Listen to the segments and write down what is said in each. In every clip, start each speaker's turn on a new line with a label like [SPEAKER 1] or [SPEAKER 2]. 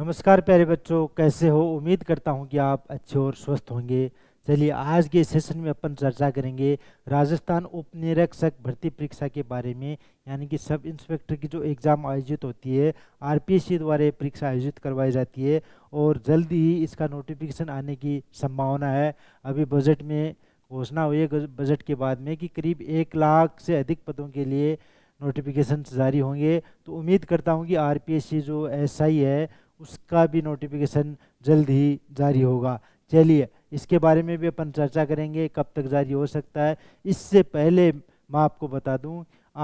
[SPEAKER 1] नमस्कार प्यारे बच्चों कैसे हो उम्मीद करता हूँ कि आप अच्छे और स्वस्थ होंगे चलिए आज के सेशन में अपन चर्चा करेंगे राजस्थान उप निरीक्षक भर्ती परीक्षा के बारे में यानी कि सब इंस्पेक्टर की जो एग्ज़ाम आयोजित होती है आरपीएससी द्वारा परीक्षा आयोजित करवाई जाती है और जल्द ही इसका नोटिफिकेशन आने की संभावना है अभी बजट में घोषणा हुई है बजट के बाद में कि करीब एक लाख से अधिक पदों के लिए नोटिफिकेशन जारी होंगे तो उम्मीद करता हूँ कि आर जो एसआई है उसका भी नोटिफिकेशन जल्द ही जारी होगा चलिए इसके बारे में भी अपन चर्चा करेंगे कब तक जारी हो सकता है इससे पहले मैं आपको बता दूं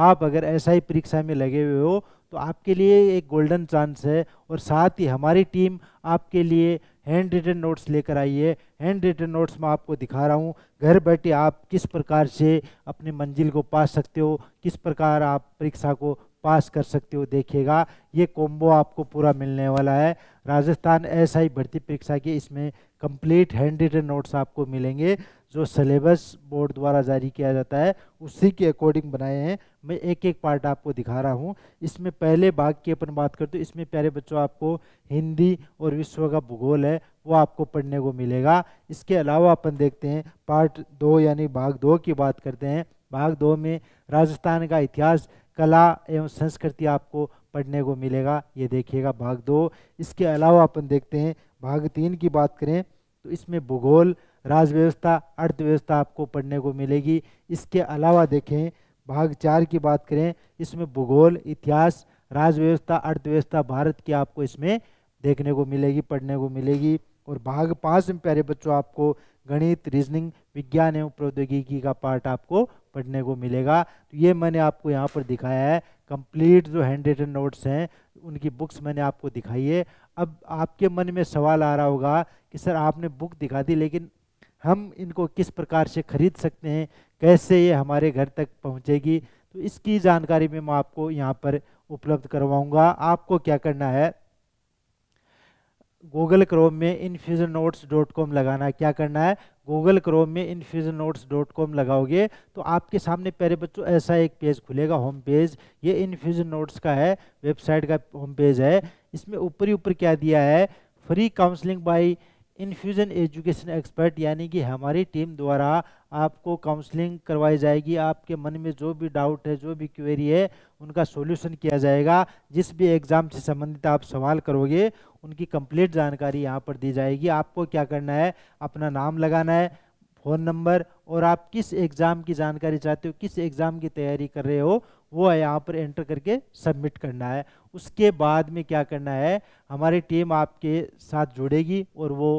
[SPEAKER 1] आप अगर ऐसा ही परीक्षा में लगे हुए हो तो आपके लिए एक गोल्डन चांस है और साथ ही हमारी टीम आपके लिए हैंड रिटन नोट्स लेकर आई है हैंड रिटन नोट्स मैं आपको दिखा रहा हूँ घर बैठे आप किस प्रकार से अपनी मंजिल को पा सकते हो किस प्रकार आप परीक्षा को पास कर सकते हो देखिएगा ये कॉम्बो आपको पूरा मिलने वाला है राजस्थान एस आई भर्ती परीक्षा के इसमें कंप्लीट हैंड रिटन नोट्स आपको मिलेंगे जो सिलेबस बोर्ड द्वारा जारी किया जाता है उसी के अकॉर्डिंग बनाए हैं मैं एक एक पार्ट आपको दिखा रहा हूँ इसमें पहले भाग की अपन बात करते हैं इसमें प्यारे बच्चों आपको हिंदी और विश्व का भूगोल है वो आपको पढ़ने को मिलेगा इसके अलावा अपन देखते हैं पार्ट दो यानी भाग दो की बात करते हैं भाग दो में राजस्थान का इतिहास कला एवं संस्कृति आपको पढ़ने को मिलेगा ये देखिएगा भाग दो इसके अलावा अपन देखते हैं भाग तीन की बात करें तो इसमें भूगोल राज्य व्यवस्था अर्थव्यवस्था आपको पढ़ने को मिलेगी इसके अलावा देखें भाग चार की बात करें इसमें भूगोल इतिहास राज्य व्यवस्था अर्थव्यवस्था भारत की आपको इसमें देखने को मिलेगी पढ़ने को मिलेगी और भाग पाँच में प्यारे बच्चों आपको गणित रीजनिंग विज्ञान एवं प्रौद्योगिकी का पार्ट आपको पढ़ने को मिलेगा तो ये मैंने आपको यहाँ पर दिखाया है कंप्लीट जो हैंड रिटन नोट्स हैं उनकी बुक्स मैंने आपको दिखाई है अब आपके मन में सवाल आ रहा होगा कि सर आपने बुक दिखा दी लेकिन हम इनको किस प्रकार से खरीद सकते हैं कैसे ये हमारे घर तक पहुँचेगी तो इसकी जानकारी भी मैं आपको यहाँ पर उपलब्ध करवाऊँगा आपको क्या करना है गूगल क्रोम में इन्फ्यूजन नोट्स डॉट कॉम लगाना है क्या करना है गूगल क्रोम में इन्फ्यूजन नोट्स डॉट कॉम लगाओगे तो आपके सामने पहले बच्चों ऐसा एक पेज खुलेगा होम पेज ये इन्फ्यूजन नोट्स का है वेबसाइट का होम पेज है इसमें ऊपर ही ऊपर क्या दिया है free counselling by infusion education expert यानी कि हमारी टीम द्वारा आपको काउंसलिंग करवाई जाएगी आपके मन में जो भी डाउट है जो भी क्वेरी है उनका सॉल्यूशन किया जाएगा जिस भी एग्ज़ाम से संबंधित आप सवाल करोगे उनकी कंप्लीट जानकारी यहाँ पर दी जाएगी आपको क्या करना है अपना नाम लगाना है फ़ोन नंबर और आप किस एग्ज़ाम की जानकारी चाहते हो किस एग्ज़ाम की तैयारी कर रहे हो वो है यहाँ पर एंटर करके सबमिट करना है उसके बाद में क्या करना है हमारी टीम आपके साथ जुड़ेगी और वो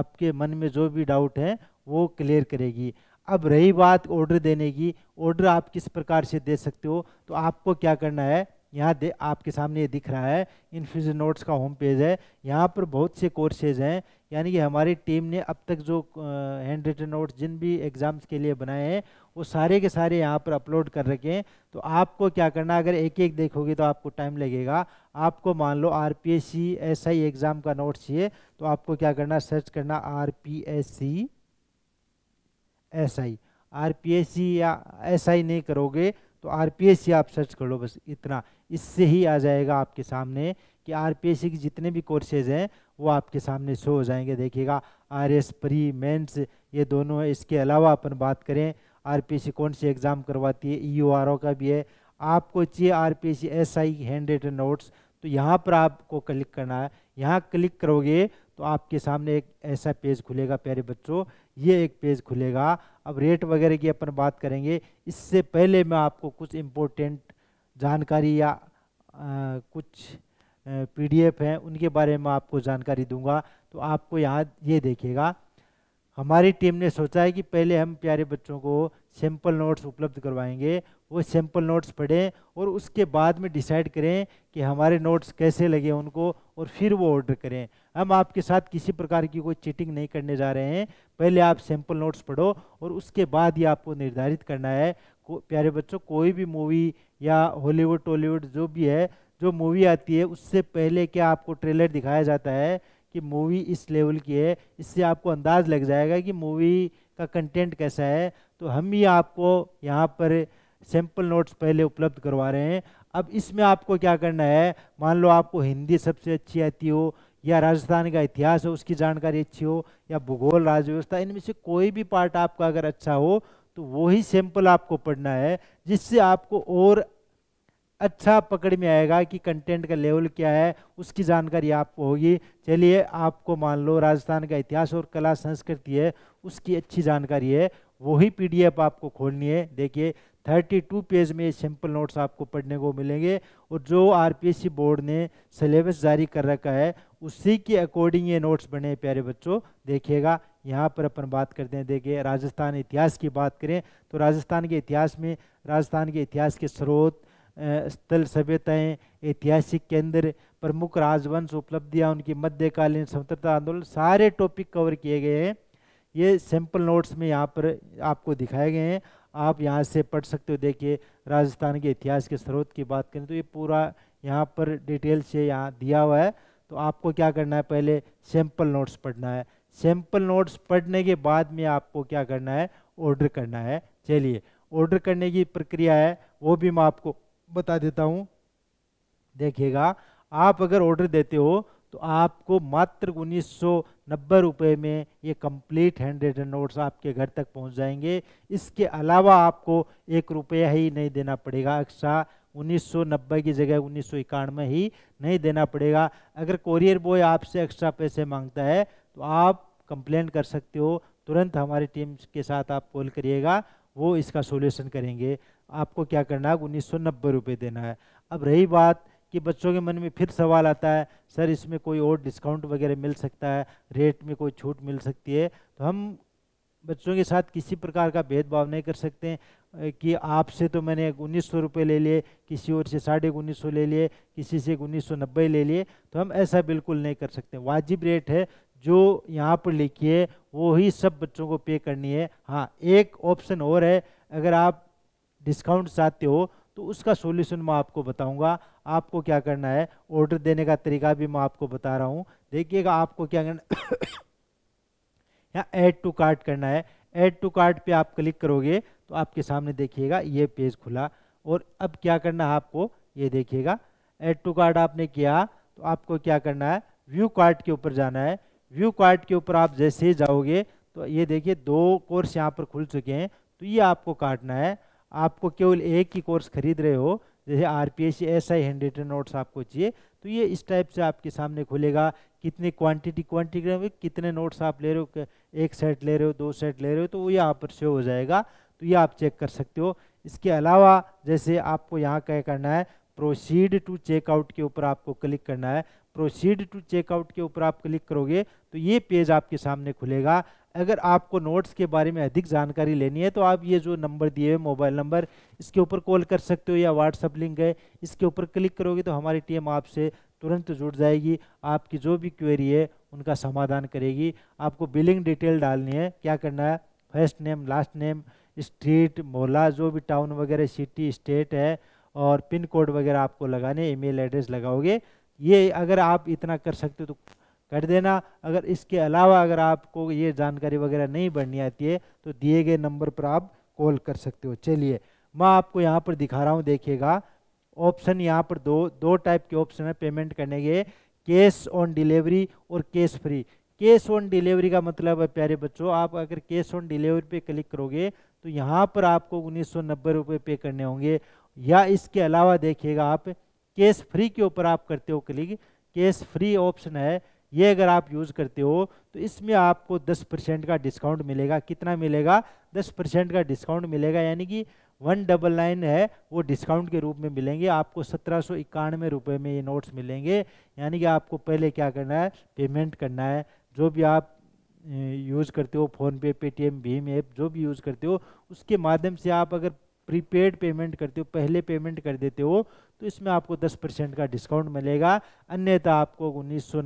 [SPEAKER 1] आपके मन में जो भी डाउट हैं वो क्लियर करेगी अब रही बात ऑर्डर देने की ऑर्डर आप किस प्रकार से दे सकते हो तो आपको क्या करना है यहाँ दे आपके सामने ये दिख रहा है इन्फ्यूजन नोट्स का होम पेज है यहाँ पर बहुत से कोर्सेज हैं यानी कि हमारी टीम ने अब तक जो हैंड रिटन नोट्स जिन भी एग्ज़ाम्स के लिए बनाए हैं वो सारे के सारे यहाँ पर अपलोड कर रखे हैं तो आपको क्या करना अगर एक एक देखोगे तो आपको टाइम लगेगा आपको मान लो R P S C S I exam का नोट्स चाहिए तो आपको क्या करना सर्च करना R P S C SI RPSC या एसआई नहीं करोगे तो आरपीएससी आप सर्च कर लो बस इतना इससे ही आ जाएगा आपके सामने कि आरपीएससी के जितने भी कोर्सेज हैं वो आपके सामने शो हो जाएंगे देखिएगा आर एस प्री मेन्स ये दोनों है इसके अलावा अपन बात करें आरपीएससी कौन सी एग्ज़ाम करवाती है ई e का भी है आपको चाहिए R P S S I hand written notes तो यहाँ पर आपको क्लिक करना है यहाँ क्लिक करोगे तो आपके सामने एक ऐसा पेज खुलेगा प्यारे बच्चों ये एक पेज खुलेगा अब रेट वगैरह की अपन बात करेंगे इससे पहले मैं आपको कुछ इम्पोर्टेंट जानकारी या आ, कुछ पीडीएफ हैं उनके बारे में आपको जानकारी दूंगा तो आपको यहाँ ये देखेगा हमारी टीम ने सोचा है कि पहले हम प्यारे बच्चों को सैम्पल नोट्स उपलब्ध करवाएंगे वो सैम्पल नोट्स पढ़ें और उसके बाद में डिसाइड करें कि हमारे नोट्स कैसे लगे उनको और फिर वो ऑर्डर करें हम आपके साथ किसी प्रकार की कोई चीटिंग नहीं करने जा रहे हैं पहले आप सैम्पल नोट्स पढ़ो और उसके बाद ही आपको निर्धारित करना है को प्यारे बच्चों कोई भी मूवी या हॉलीवुड टॉलीवुड जो भी है जो मूवी आती है उससे पहले क्या आपको ट्रेलर दिखाया जाता है कि मूवी इस लेवल की है इससे आपको अंदाज लग जाएगा कि मूवी का कंटेंट कैसा है तो हम ही आपको यहाँ पर सैम्पल नोट्स पहले उपलब्ध करवा रहे हैं अब इसमें आपको क्या करना है मान लो आपको हिंदी सबसे अच्छी आती हो या राजस्थान का इतिहास हो उसकी जानकारी अच्छी हो या भूगोल राज्य व्यवस्था इनमें से कोई भी पार्ट आपका अगर अच्छा हो तो वही सैंपल आपको पढ़ना है जिससे आपको और अच्छा पकड़ में आएगा कि कंटेंट का लेवल क्या है उसकी जानकारी आपको होगी चलिए आपको मान लो राजस्थान का इतिहास और कला संस्कृति है उसकी अच्छी जानकारी है वही एफ आपको खोलनी है देखिए 32 पेज में ये सिंपल नोट्स आपको पढ़ने को मिलेंगे और जो आरपीएससी बोर्ड ने सिलेबस जारी कर रखा है उसी के अकॉर्डिंग ये नोट्स बने प्यारे बच्चों देखिएगा यहाँ पर अपन बात करते हैं देखिए राजस्थान इतिहास की बात करें तो राजस्थान के इतिहास में राजस्थान के इतिहास के स्रोत स्थल सभ्यताएं ऐतिहासिक केंद्र प्रमुख राजवंश उपलब्धियां उनकी मध्यकालीन स्वतंत्रता आंदोलन सारे टॉपिक कवर किए गए हैं ये सैंपल नोट्स में यहाँ पर आपको दिखाए गए हैं आप यहाँ से पढ़ सकते हो देखिए राजस्थान के इतिहास के स्रोत की बात करें तो ये पूरा यहाँ पर डिटेल से यहाँ दिया हुआ है तो आपको क्या करना है पहले सैंपल नोट्स पढ़ना है सैंपल नोट्स पढ़ने के बाद में आपको क्या करना है ऑर्डर करना है चलिए ऑर्डर करने की प्रक्रिया है वो भी मैं आपको बता देता हूं देखिएगा आप अगर ऑर्डर देते हो तो आपको मात्र उन्नीस सौ नब्बे रुपये में ये कंप्लीट हैंड रिटन नोट्स आपके घर तक पहुंच जाएंगे इसके अलावा आपको एक रुपया ही नहीं देना पड़ेगा एक्स्ट्रा उन्नीस सौ नब्बे की जगह उन्नीस सौ इक्यानवे ही नहीं देना पड़ेगा अगर कोरियर बॉय आपसे एक्स्ट्रा पैसे मांगता है तो आप कंप्लेन कर सकते हो तुरंत हमारी टीम के साथ आप कॉल करिएगा वो इसका सोल्यूशन करेंगे आपको क्या करना है उन्नीस सौ रुपये देना है अब रही बात कि बच्चों के मन में फिर सवाल आता है सर इसमें कोई और डिस्काउंट वगैरह मिल सकता है रेट में कोई छूट मिल सकती है तो हम बच्चों के साथ किसी प्रकार का भेदभाव नहीं कर सकते कि आपसे तो मैंने उन्नीस सौ रुपये ले लिए किसी और से साढ़े उन्नीस सौ ले लिए किसी से उन्नीस सौ नब्बे ले लिए तो हम ऐसा बिल्कुल नहीं कर सकते वाजिब रेट है जो यहाँ पर लिखी है वो ही सब बच्चों को पे करनी है हाँ एक ऑप्शन और है अगर आप डिस्काउंट चाहते हो तो उसका सोल्यूशन मैं आपको बताऊंगा आपको क्या करना है ऑर्डर देने का तरीका भी मैं आपको बता रहा हूँ देखिएगा आपको क्या करना यहाँ ऐड टू कार्ट करना है ऐड टू कार्ट पे आप क्लिक करोगे तो आपके सामने देखिएगा ये पेज खुला और अब क्या करना है आपको ये देखिएगा ऐड टू कार्ट आपने किया तो आपको क्या करना है व्यू कार्ट के ऊपर जाना है व्यू कार्ट के ऊपर आप जैसे ही जाओगे तो ये देखिए दो कोर्स यहाँ पर खुल चुके हैं तो ये आपको काटना है आपको केवल एक ही कोर्स खरीद रहे हो जैसे R P S S I hand written notes आपको चाहिए तो ये इस टाइप से आपके सामने खुलेगा कितनी क्वांटिटी क्वान्टिटी में कितने नोट्स आप ले रहे हो एक सेट ले रहे हो दो सेट ले रहे हो तो वो यहाँ पर शो हो जाएगा तो ये आप चेक कर सकते हो इसके अलावा जैसे आपको यहाँ क्या करना है प्रोसीड टू चेकआउट के ऊपर आपको क्लिक करना है प्रोसीड टू चेकआउट के ऊपर आप क्लिक करोगे तो ये पेज आपके सामने खुलेगा अगर आपको नोट्स के बारे में अधिक जानकारी लेनी है तो आप ये जो नंबर दिए हुए मोबाइल नंबर इसके ऊपर कॉल कर सकते हो या व्हाट्सअप लिंक है इसके ऊपर क्लिक करोगे तो हमारी टीम आपसे तुरंत जुड़ जाएगी आपकी जो भी क्वेरी है उनका समाधान करेगी आपको बिलिंग डिटेल डालनी है क्या करना है first name last name street मोहला जो भी टाउन वगैरह सिटी स्टेट है और पिन कोड वगैरह आपको लगाने ईमेल एड्रेस लगाओगे ये अगर आप इतना कर सकते हो तो कर देना अगर इसके अलावा अगर आपको ये जानकारी वगैरह नहीं बढ़नी आती है तो दिए गए नंबर पर आप कॉल कर सकते हो चलिए मैं आपको यहाँ पर दिखा रहा हूँ देखिएगा ऑप्शन यहाँ पर दो दो टाइप के ऑप्शन है पेमेंट करने के कैश ऑन डिलीवरी और cash free cash on delivery का मतलब है प्यारे बच्चों आप अगर कैश ऑन डिलीवरी पे क्लिक करोगे तो यहाँ पर आपको उन्नीस सौ पे करने होंगे या इसके अलावा देखिएगा आप कैश फ्री के ऊपर आप करते हो क्लिक कैश फ्री ऑप्शन है ये अगर आप यूज़ करते हो तो इसमें आपको 10 परसेंट का डिस्काउंट मिलेगा कितना मिलेगा 10 परसेंट का डिस्काउंट मिलेगा यानी कि वन डबल नाइन है वो डिस्काउंट के रूप में मिलेंगे आपको सत्रह सौ इक्यानवे रुपये में ये नोट्स मिलेंगे यानी कि आपको पहले क्या करना है पेमेंट करना है जो भी आप यूज़ करते हो फ़ोनपे पेटीएम भीम ऐप जो भी यूज़ करते हो उसके माध्यम से आप अगर प्रीपेड पेमेंट करते हो पहले पेमेंट कर देते हो तो इसमें आपको 10 परसेंट का डिस्काउंट मिलेगा अन्यथा आपको उन्नीस सौ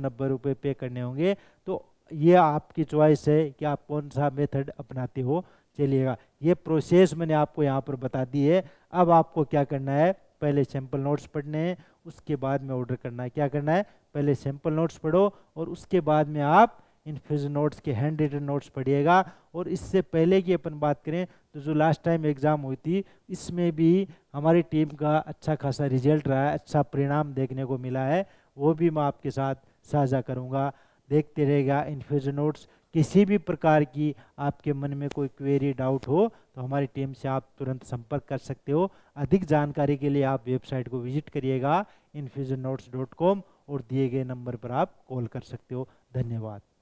[SPEAKER 1] पे करने होंगे तो ये आपकी चॉइस है कि आप कौन सा मेथड अपनाते हो चलिएगा ये प्रोसेस मैंने आपको यहाँ पर बता दी है अब आपको क्या करना है पहले सैम्पल नोट्स पढ़ने हैं उसके बाद में ऑर्डर करना है क्या करना है पहले सैम्पल नोट्स पढ़ो और उसके बाद में आप इन फ्यूज़न नोट्स के हैंड रिटन नोट्स पढ़िएगा और इससे पहले की अपन बात करें तो जो लास्ट टाइम एग्ज़ाम हुई थी इसमें भी हमारी टीम का अच्छा खासा रिजल्ट रहा है अच्छा परिणाम देखने को मिला है वो भी मैं आपके साथ साझा करूँगा देखते रहेगा इन फ्यूज़न नोट्स किसी भी प्रकार की आपके मन में कोई क्वेरी डाउट हो तो हमारी टीम से आप तुरंत संपर्क कर सकते हो अधिक जानकारी के लिए आप वेबसाइट को विजिट करिएगा इन्फ्यूजन और दिए गए नंबर पर आप कॉल कर सकते हो धन्यवाद